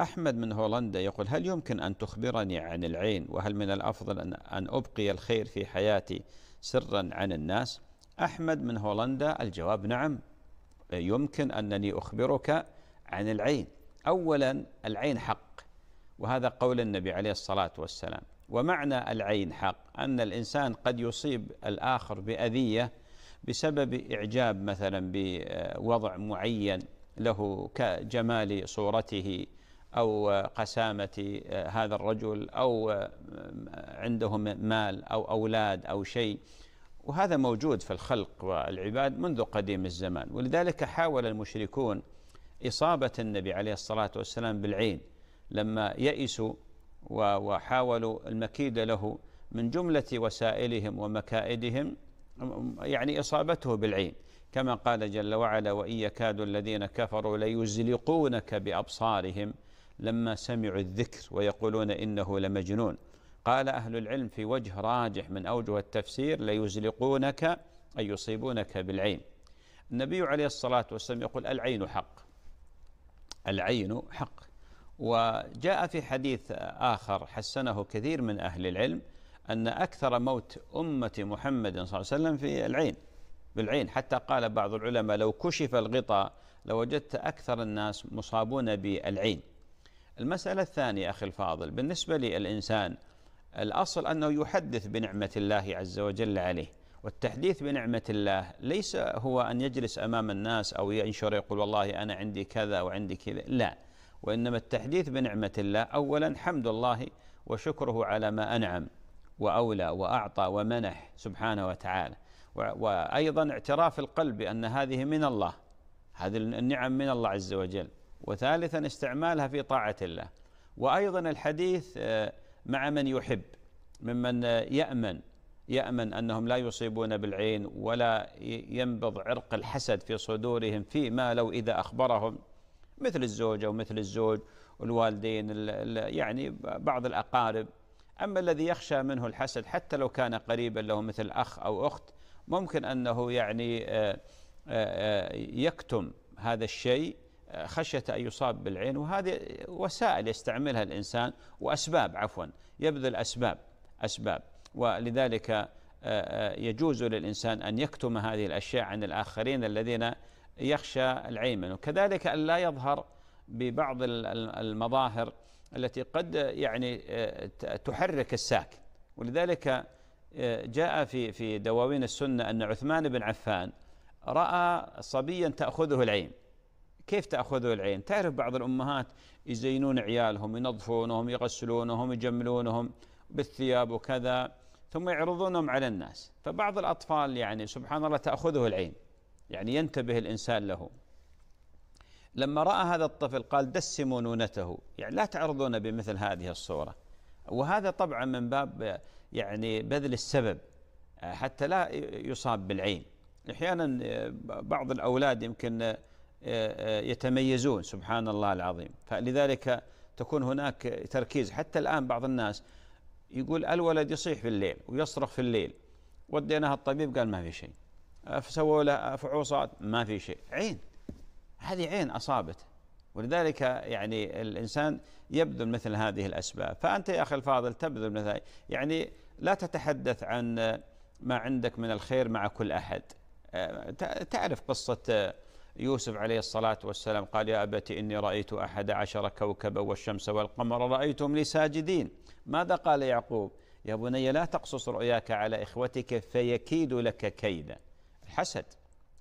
أحمد من هولندا يقول هل يمكن أن تخبرني عن العين وهل من الأفضل أن أبقي الخير في حياتي سرا عن الناس أحمد من هولندا الجواب نعم يمكن أنني أخبرك عن العين أولا العين حق وهذا قول النبي عليه الصلاة والسلام ومعنى العين حق أن الإنسان قد يصيب الآخر بأذية بسبب إعجاب مثلا بوضع معين له كجمال صورته أو قسامة آه، هذا الرجل أو آه، عندهم مال أو أولاد أو شيء وهذا موجود في الخلق والعباد منذ قديم الزمان ولذلك حاول المشركون إصابة النبي عليه الصلاة والسلام بالعين لما يئسوا وحاولوا المكيد له من جملة وسائلهم ومكائدهم يعني إصابته بالعين كما قال جل وعلا وإن يكاد الذين كفروا ليزلقونك بأبصارهم لما سمعوا الذكر ويقولون إنه لمجنون قال أهل العلم في وجه راجح من أوجه التفسير ليزلقونك أي يصيبونك بالعين النبي عليه الصلاة والسلام يقول العين حق العين حق وجاء في حديث آخر حسنه كثير من أهل العلم أن أكثر موت أمة محمد صلى الله عليه وسلم في العين بالعين حتى قال بعض العلماء لو كشف الغطاء لوجدت أكثر الناس مصابون بالعين المسألة الثانية أخي الفاضل بالنسبة للإنسان الأصل أنه يحدث بنعمة الله عز وجل عليه والتحديث بنعمة الله ليس هو أن يجلس أمام الناس أو ينشر يقول والله أنا عندي كذا وعندي كذا لا وإنما التحديث بنعمة الله أولا حمد الله وشكره على ما أنعم وأولى وأعطى ومنح سبحانه وتعالى وأيضا اعتراف القلب أن هذه من الله هذه النعم من الله عز وجل وثالثا استعمالها في طاعة الله وأيضا الحديث آه، مع من يحب ممن آه، يأمن يأمن أنهم لا يصيبون بالعين ولا ينبض عرق الحسد في صدورهم فيما لو إذا أخبرهم مثل الزوجة ومثل الزوج والوالدين يعني بعض الأقارب أما الذي يخشى منه الحسد حتى لو كان قريبا له مثل أخ أو أخت ممكن أنه يعني آه، يكتم هذا الشيء خشية أن يصاب بالعين وهذه وسائل يستعملها الإنسان وأسباب عفوا يبذل أسباب أسباب ولذلك آه، آه، يجوز للإنسان أن يكتم هذه الأشياء عن الآخرين الذين يخشى منه وكذلك أن لا يظهر ببعض المظاهر التي قد يعني آه، تحرك الساكن ولذلك جاء في في دواوين السنة أن عثمان بن عفان رأى صبيا تأخذه العين كيف تاخذه العين تعرف بعض الامهات يزينون عيالهم ينظفونهم يغسلونهم يجملونهم بالثياب وكذا ثم يعرضونهم على الناس فبعض الاطفال يعني سبحان الله تاخذه العين يعني ينتبه الانسان له لما راى هذا الطفل قال دسموا نونته يعني لا تعرضون بمثل هذه الصوره وهذا طبعا من باب يعني بذل السبب حتى لا يصاب بالعين احيانا بعض الاولاد يمكن يتميزون سبحان الله العظيم فلذلك تكون هناك تركيز حتى الآن بعض الناس يقول الولد يصيح في الليل ويصرخ في الليل وديناه الطبيب قال ما في شيء سووا له فحوصات ما في شيء عين هذه عين أصابته ولذلك يعني الإنسان يبذل مثل هذه الأسباب فأنت يا أخي الفاضل تبذل مثل يعني لا تتحدث عن ما عندك من الخير مع كل أحد أه، تعرف قصة يوسف عليه الصلاة والسلام قال يا أبت إني رأيت أحد عشر كوكبا والشمس والقمر رأيتهم لي ساجدين ماذا قال يعقوب يا بني لا تقصص رؤياك على إخوتك فيكيد لك كيدا الحسد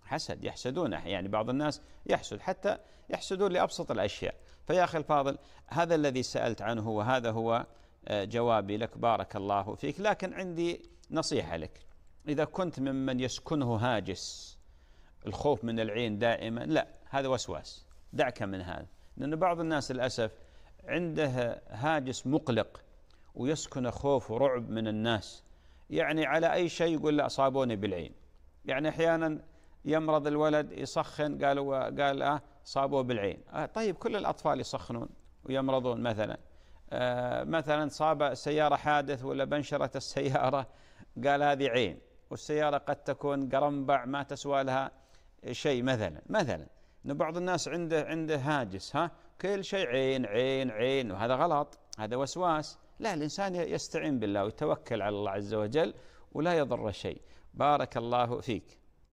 حسد يحسدون يعني بعض الناس يحسد حتى يحسدون لأبسط الأشياء فيا أخي الفاضل هذا الذي سألت عنه وهذا هو آه، جوابي لك بارك الله فيك لكن عندي نصيحة لك إذا كنت ممن يسكنه هاجس الخوف من العين دائما لا هذا وسواس دعك من هذا لأن بعض الناس للأسف عنده هاجس مقلق ويسكن خوف ورعب من الناس يعني على أي شيء يقول لا أصابوني بالعين يعني أحيانا يمرض الولد يسخن قالوا قال آه صابوه بالعين آه طيب كل الأطفال يسخنون ويمرضون مثلا آه مثلا صاب سيارة حادث ولا بنشرت السيارة قال هذه عين والسيارة قد تكون قرنبع ما تسوى لها شيء مثلا مثلا ان بعض الناس عنده عنده هاجس ها كل شيء عين عين عين وهذا غلط هذا وسواس لا الانسان يستعين بالله ويتوكل على الله عز وجل ولا يضر شيء بارك الله فيك